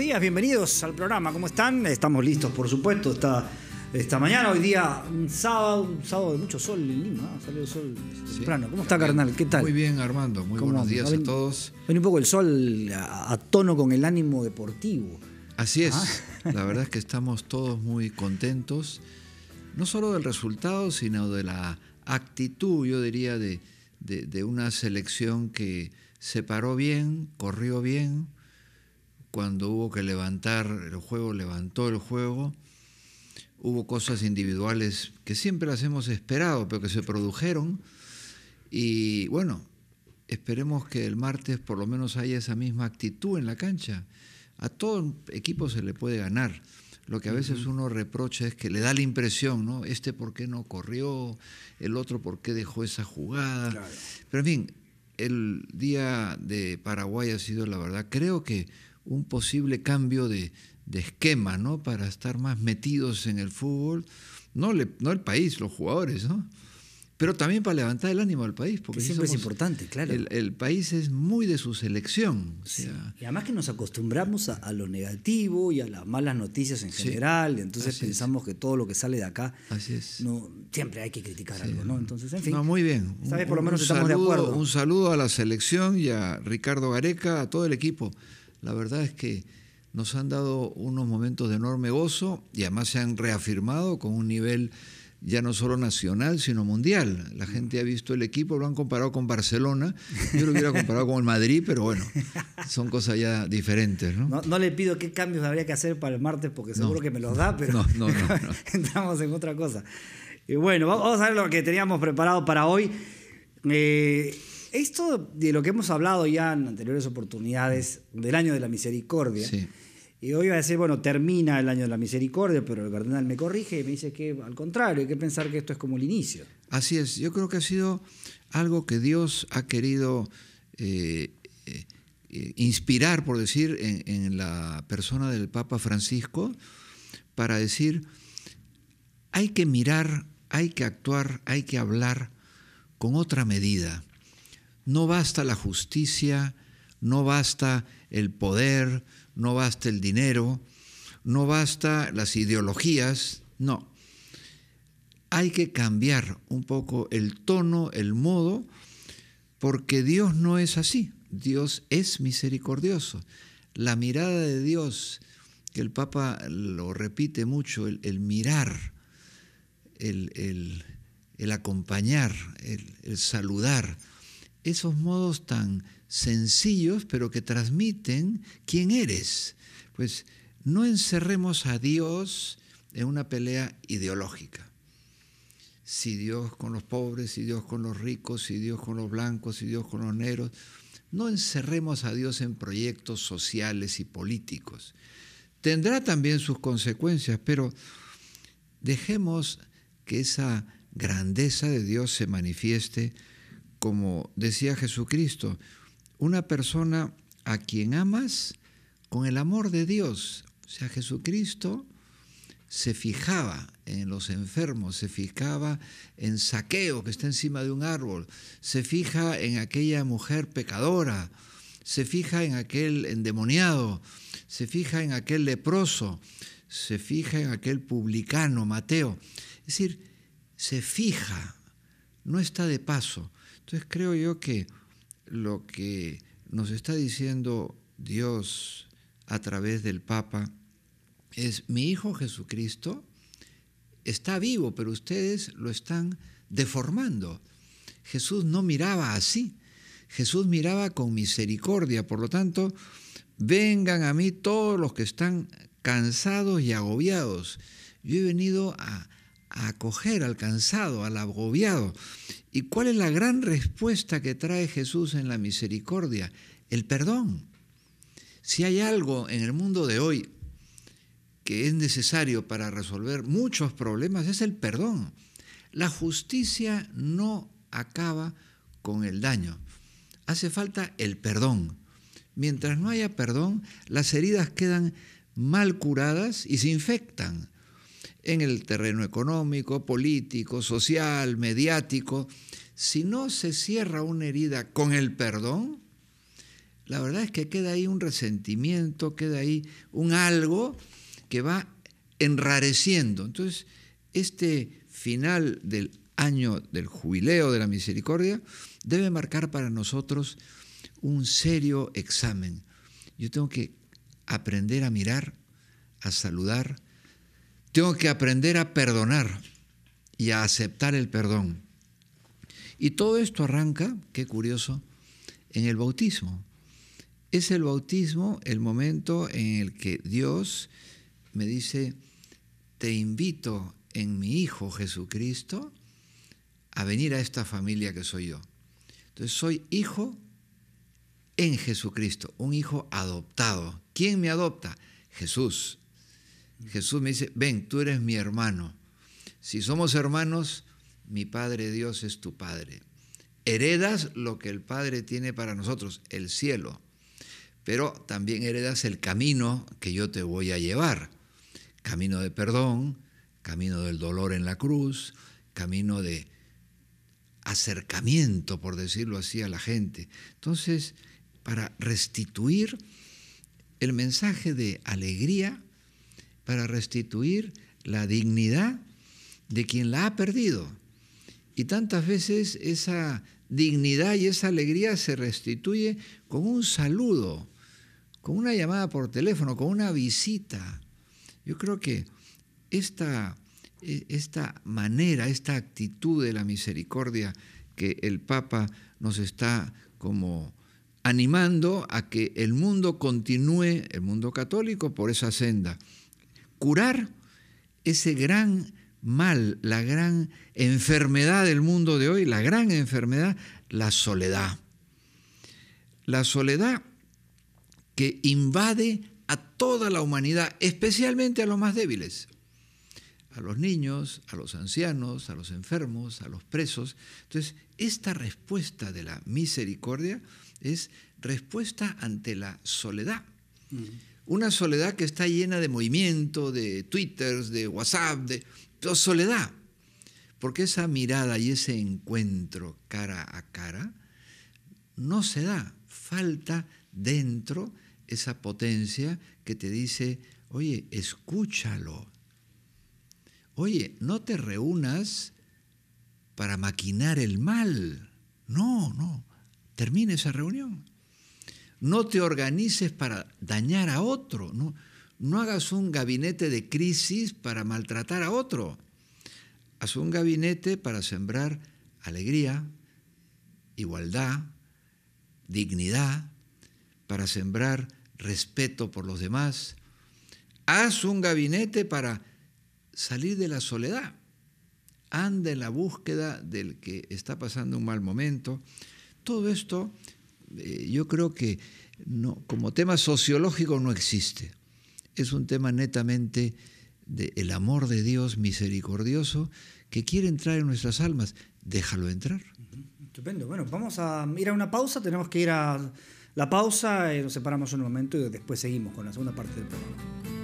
días, bienvenidos al programa. ¿Cómo están? Estamos listos, por supuesto. Esta, esta mañana, hoy día, un sábado, un sábado de mucho sol en Lima. ¿eh? salió sol temprano. ¿Cómo está, carnal? ¿Qué tal? Muy bien, Armando. Muy buenos días a, todos. Ven un poco el sol a, tono con el ánimo deportivo. Así es. ¿Ah? La verdad es que estamos todos muy contentos, no solo del resultado, sino de la actitud, yo diría, de una selección que se paró bien, corrió bien cuando hubo que levantar el juego, levantó el juego. Hubo cosas individuales que siempre las hemos esperado, pero que se produjeron. Y bueno, esperemos que el martes por lo menos haya esa misma actitud en la cancha. A todo equipo se le puede ganar. Lo que a veces uno reprocha es que le da la impresión, ¿no? Este por qué no corrió, el otro por qué dejó esa jugada. Pero en fin, el día de Paraguay ha sido, la verdad, creo que un posible cambio de, esquema, ¿no? Para estar más metidos en el fútbol, no, no el país, los jugadores, ¿no? Pero también para levantar el ánimo al país. Porque siempre es importante, claro. El, país es muy de su selección. Y además que nos acostumbramos a, lo negativo y a las malas noticias en general, y entonces pensamos que todo lo que sale de acá, No, siempre hay que criticar algo, ¿no? Entonces, en No, muy bien. por lo menos estamos de acuerdo. Un saludo a la selección y a Ricardo Gareca, a todo el equipo. La verdad es que nos han dado unos momentos de enorme gozo y además se han reafirmado con un nivel ya no solo nacional, sino mundial. La gente ha visto el equipo, lo han comparado con Barcelona. Yo lo hubiera comparado con el Madrid, pero bueno, son cosas ya diferentes. No, le pido qué cambios habría que hacer para el martes, porque seguro que me los da, pero entramos en otra cosa. Y eh, bueno, vamos a ver lo que teníamos preparado para hoy. Eh, esto de lo que hemos hablado ya en anteriores oportunidades del año de la misericordia, y hoy va a decir, bueno, termina el año de la misericordia, pero el cardenal me corrige y me dice que al contrario, hay que pensar que esto es como el inicio. Así es, yo creo que ha sido algo que Dios ha querido eh, eh, inspirar, por decir, en la persona del Papa Francisco, para decir, hay que mirar, hay que actuar, hay que hablar con otra medida no basta la justicia, no basta el poder, no basta el dinero, no basta las ideologías, no. Hay que cambiar un poco el tono, el modo, porque Dios no es así. Dios es misericordioso. La mirada de Dios, que el Papa lo repite mucho, el, mirar, el acompañar, el, saludar, esos modos tan sencillos, pero que transmiten quién eres. Pues no encerremos a Dios en una pelea ideológica. Si Dios con los pobres, si Dios con los ricos, si Dios con los blancos, si Dios con los negros. No encerremos a Dios en proyectos sociales y políticos. Tendrá también sus consecuencias, pero dejemos que esa grandeza de Dios se manifieste como decía Jesucristo, una persona a quien amas con el amor de Dios. O sea, Jesucristo se fijaba en los enfermos, se fijaba en Saqueo que está encima de un árbol, se fija en aquella mujer pecadora, se fija en aquel endemoniado, se fija en aquel leproso, se fija en aquel publicano, Mateo. Es decir, se fija, no está de paso, entonces creo yo que lo que nos está diciendo Dios a través del Papa es, mi Hijo Jesucristo está vivo, pero ustedes lo están deformando. Jesús no miraba así, Jesús miraba con misericordia, por lo tanto, vengan a mí todos los que están cansados y agobiados. Yo he venido a a acoger al cansado, al agobiado. ¿Y cuál es la gran respuesta que trae Jesús en la misericordia? El perdón. Si hay algo en el mundo de hoy que es necesario para resolver muchos problemas es el perdón. La justicia no acaba con el daño. Hace falta el perdón. Mientras no haya perdón, las heridas quedan mal curadas y se infectan en el terreno económico, político, social, mediático, si no se cierra una herida con el perdón, la verdad es que queda ahí un resentimiento, queda ahí un algo que va enrareciendo. Entonces, este final del año del jubileo de la misericordia debe marcar para nosotros un serio examen. Yo tengo que aprender a mirar, a saludar, tengo que aprender a perdonar y a aceptar el perdón. Y todo esto arranca, qué curioso, en el bautismo. Es el bautismo el momento en el que Dios me dice, te invito en mi Hijo Jesucristo a venir a esta familia que soy yo. Entonces soy hijo en Jesucristo, un hijo adoptado. ¿Quién me adopta? Jesús. Jesús me dice, ven, tú eres mi hermano. Si somos hermanos, mi Padre Dios es tu Padre. Heredas lo que el Padre tiene para nosotros, el cielo, pero también heredas el camino que yo te voy a llevar. Camino de perdón, camino del dolor en la cruz, camino de acercamiento, por decirlo así, a la gente. Entonces, para restituir el mensaje de alegría, para restituir la dignidad de quien la ha perdido. Y tantas veces esa dignidad y esa alegría se restituye con un saludo, con una llamada por teléfono, con una visita. Yo creo que esta, e, esta manera, esta actitud de la misericordia que el Papa nos está como animando a que el mundo continúe, el mundo católico, por esa senda curar ese gran mal, la gran enfermedad del mundo de hoy, la gran enfermedad, la soledad. La soledad que invade a toda la humanidad, especialmente a los más débiles, a los niños, a los ancianos, a los enfermos, a los presos. Entonces, esta respuesta de la misericordia es respuesta ante la soledad. Una soledad que está llena de movimiento, de twitters, de WhatsApp, de soledad. Porque esa mirada y ese encuentro cara a cara no se da. Falta dentro esa potencia que te dice, oye, escúchalo. Oye, no te reúnas para maquinar el mal. No, no. Termina esa reunión. No te organices para dañar a otro. No, hagas un gabinete de crisis para maltratar a otro. Haz un gabinete para sembrar alegría, igualdad, dignidad, para sembrar respeto por los demás. Haz un gabinete para salir de la soledad. Anda en la búsqueda del que está pasando un mal momento. Todo esto eh, yo creo que no, como tema sociológico no existe. Es un tema netamente del amor de Dios misericordioso que quiere entrar en nuestras almas. Déjalo entrar. Estupendo. Bueno, vamos a ir a una pausa. Tenemos que ir a la pausa eh, nos separamos un momento y después seguimos con la segunda parte del programa.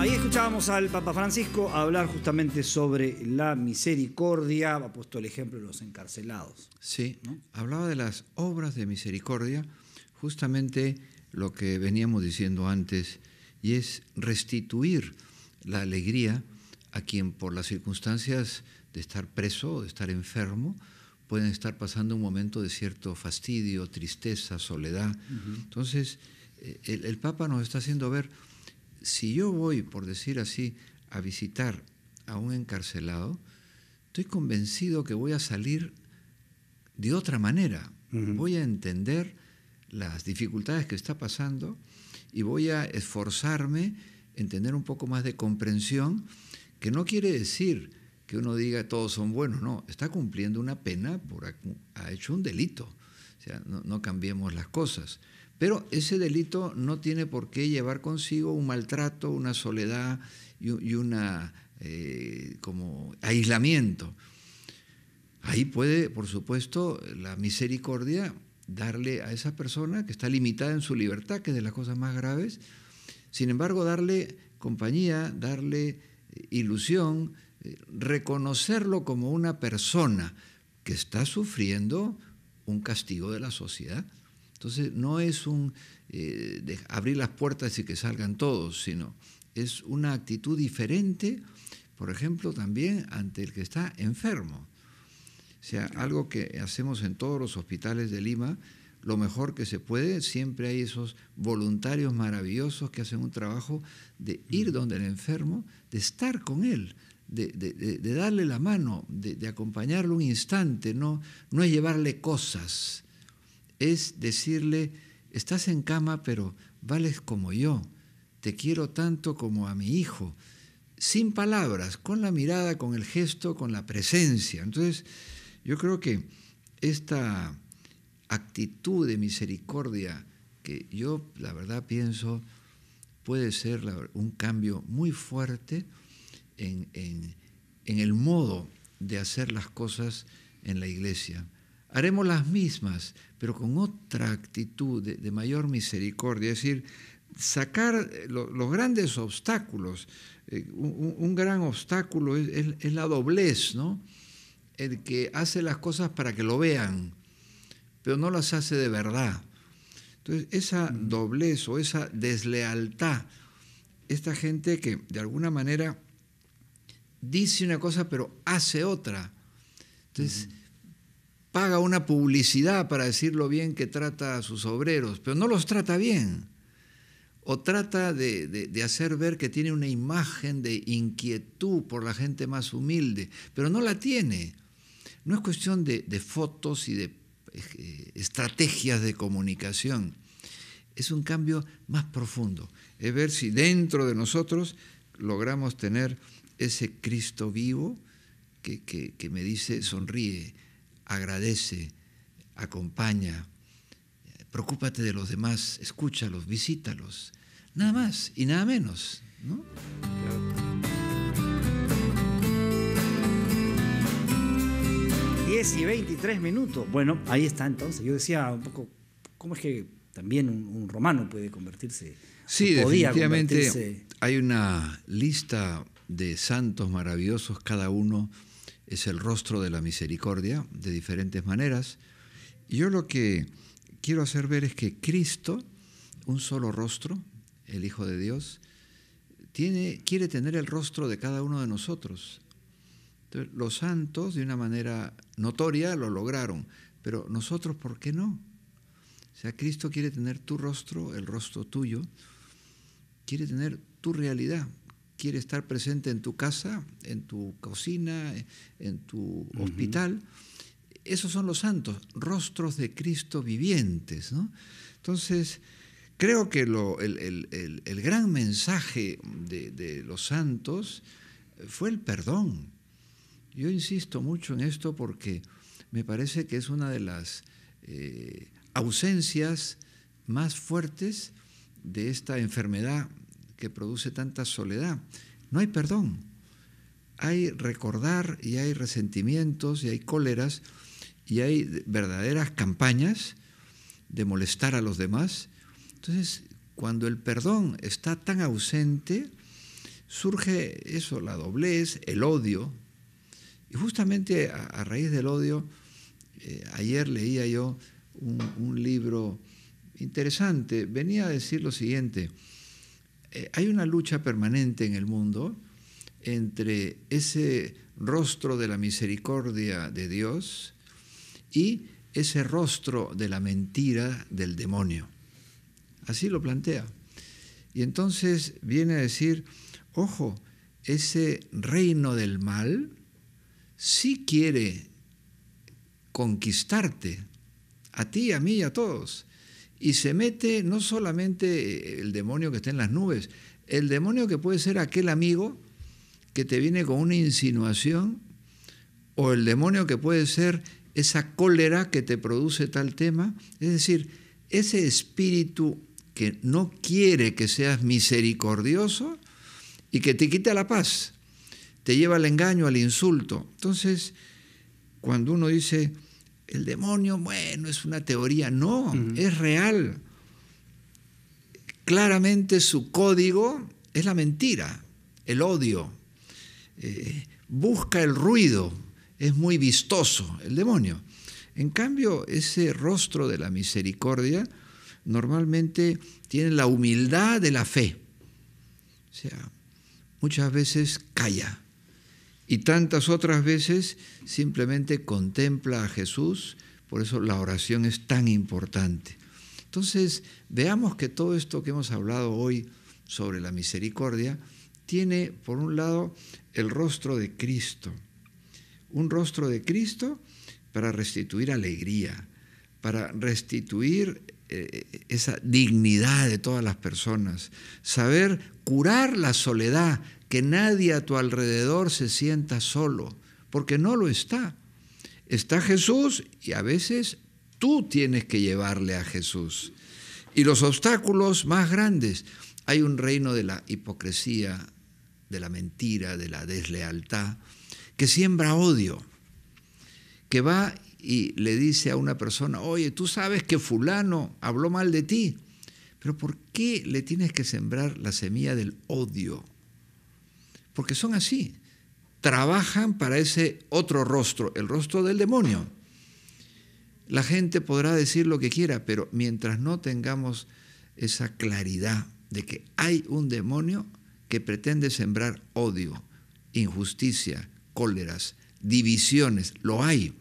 ahí escuchábamos al Papa Francisco hablar justamente sobre la misericordia, ha puesto el ejemplo de los encarcelados. Sí, hablaba de las obras de misericordia, justamente lo que veníamos diciendo antes, y es restituir la alegría a quien por las circunstancias de estar preso, o de estar enfermo, pueden estar pasando un momento de cierto fastidio, tristeza, soledad. Entonces, eh, el Papa nos está haciendo ver si yo voy, por decir así, a visitar a un encarcelado, estoy convencido que voy a salir de otra manera. Voy a entender las dificultades que está pasando y voy a esforzarme en tener un poco más de comprensión, que no quiere decir que uno diga todos son buenos, no, está cumpliendo una pena por ha hecho un delito. O sea, no cambiemos las cosas. Pero ese delito no tiene por qué llevar consigo un maltrato, una soledad y, un eh, como aislamiento. Ahí puede, por supuesto, la misericordia darle a esa persona que está limitada en su libertad, que es de las cosas más graves, sin embargo, darle compañía, darle eh, ilusión, eh, reconocerlo como una persona que está sufriendo un castigo de la sociedad. Entonces, no es un eh, abrir las puertas y que salgan todos, sino es una actitud diferente, por ejemplo, también ante el que está enfermo. O sea, algo que hacemos en todos los hospitales de Lima, lo mejor que se puede, siempre hay esos voluntarios maravillosos que hacen un trabajo de ir mm. donde el enfermo, de estar con él, de, darle la mano, de, de, acompañarlo un instante, no, no es llevarle cosas, es decirle, estás en cama, pero vales como yo, te quiero tanto como a mi hijo, sin palabras, con la mirada, con el gesto, con la presencia. Entonces, yo creo que esta actitud de misericordia que yo la verdad pienso puede ser un cambio muy fuerte en, en el modo de hacer las cosas en la iglesia haremos las mismas, pero con otra actitud de, mayor misericordia, es decir, sacar eh, los grandes obstáculos. Eh, un, gran obstáculo es, la doblez, ¿no? El que hace las cosas para que lo vean, pero no las hace de verdad. Entonces, esa doblez o esa deslealtad, esta gente que de alguna manera dice una cosa pero hace otra. Entonces, paga una publicidad para decir lo bien que trata a sus obreros, pero no los trata bien. O trata de, hacer ver que tiene una imagen de inquietud por la gente más humilde, pero no la tiene. No es cuestión de, fotos y de eh, estrategias de comunicación. Es un cambio más profundo. Es ver si dentro de nosotros logramos tener ese Cristo vivo que me dice sonríe, agradece, acompaña, preocúpate de los demás, escúchalos, visítalos, nada más y nada menos. 10 y 23 minutos. Bueno, ahí está entonces. Yo decía un poco, ¿cómo es que también un, romano puede convertirse? Sí, definitivamente hay una lista de santos maravillosos, cada uno es el rostro de la misericordia de diferentes maneras. yo lo que quiero hacer ver es que Cristo, un solo rostro, el Hijo de Dios, tiene, quiere tener el rostro de cada uno de nosotros. los santos, de una manera notoria, lo lograron, pero nosotros, ¿por qué no? O sea, Cristo quiere tener tu rostro, el rostro tuyo, quiere tener tu realidad, quiere estar presente en tu casa, en tu cocina, en tu hospital. Esos son los santos, rostros de Cristo vivientes. Entonces, creo que el, gran mensaje de, los santos fue el perdón. Yo insisto mucho en esto porque me parece que es una de las eh, ausencias más fuertes de esta enfermedad que produce tanta soledad. No hay perdón. Hay recordar y hay resentimientos y hay cóleras y hay verdaderas campañas de molestar a los demás. Entonces, cuando el perdón está tan ausente, surge eso, la doblez, el odio. Y justamente a, raíz del odio, eh, ayer leía yo un libro interesante. Venía a decir lo siguiente, eh, hay una lucha permanente en el mundo entre ese rostro de la misericordia de Dios y ese rostro de la mentira del demonio. Así lo plantea. Y entonces viene a decir, ojo, ese reino del mal sí quiere conquistarte, a ti, a mí y a todos, y se mete no solamente el demonio que está en las nubes, el demonio que puede ser aquel amigo que te viene con una insinuación, o el demonio que puede ser esa cólera que te produce tal tema. Es decir, ese espíritu que no quiere que seas misericordioso y que te quita la paz, te lleva al engaño, al insulto. Entonces, cuando uno dice, el demonio, bueno, es una teoría, no, es real. Claramente su código es la mentira, el odio. Eh, busca el ruido, es muy vistoso el demonio. En cambio, ese rostro de la misericordia normalmente tiene la humildad de la fe. O sea, muchas veces calla, y tantas otras veces simplemente contempla a Jesús, por eso la oración es tan importante. Entonces, veamos que todo esto que hemos hablado hoy sobre la misericordia tiene, por un lado, el rostro de Cristo. Un rostro de Cristo para restituir alegría, para restituir eh, esa dignidad de todas las personas, saber curar la soledad que nadie a tu alrededor se sienta solo, porque no lo está. Está Jesús y a veces tú tienes que llevarle a Jesús. Y los obstáculos más grandes, hay un reino de la hipocresía, de la mentira, de la deslealtad, que siembra odio, que va y le dice a una persona, oye, tú sabes que fulano habló mal de ti, pero ¿por qué le tienes que sembrar la semilla del odio? porque son así. Trabajan para ese otro rostro, el rostro del demonio. La gente podrá decir lo que quiera, pero mientras no tengamos esa claridad de que hay un demonio que pretende sembrar odio, injusticia, cóleras, divisiones, lo hay.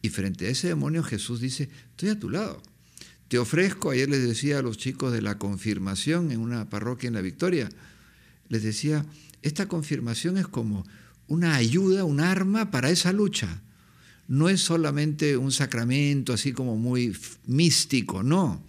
Y frente a ese demonio Jesús dice, estoy a tu lado. Te ofrezco, ayer les decía a los chicos de la confirmación en una parroquia en La Victoria, les decía, esta confirmación es como una ayuda, un arma para esa lucha. No es solamente un sacramento así como muy místico, no.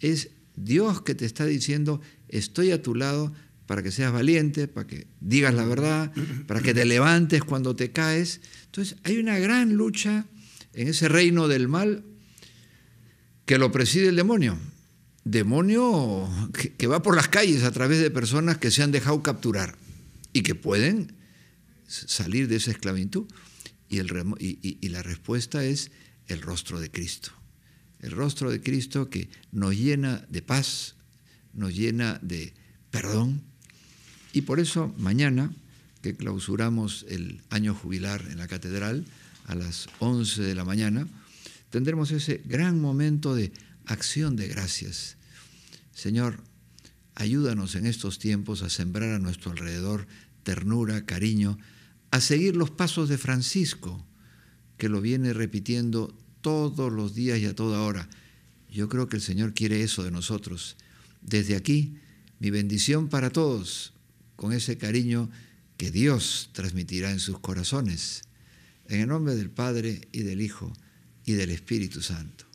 Es Dios que te está diciendo, estoy a tu lado para que seas valiente, para que digas la verdad, para que te levantes cuando te caes. Entonces hay una gran lucha en ese reino del mal que lo preside el demonio. Demonio que, va por las calles a través de personas que se han dejado capturar y que pueden salir de esa esclavitud. Y, el, la respuesta es el rostro de Cristo. El rostro de Cristo que nos llena de paz, nos llena de perdón. Y por eso mañana, que clausuramos el año jubilar en la catedral a las 11 de la mañana, tendremos ese gran momento de acción de gracias. Señor, Ayúdanos en estos tiempos a sembrar a nuestro alrededor ternura, cariño, a seguir los pasos de Francisco, que lo viene repitiendo todos los días y a toda hora. Yo creo que el Señor quiere eso de nosotros. Desde aquí, mi bendición para todos, con ese cariño que Dios transmitirá en sus corazones. En el nombre del Padre y del Hijo y del Espíritu Santo.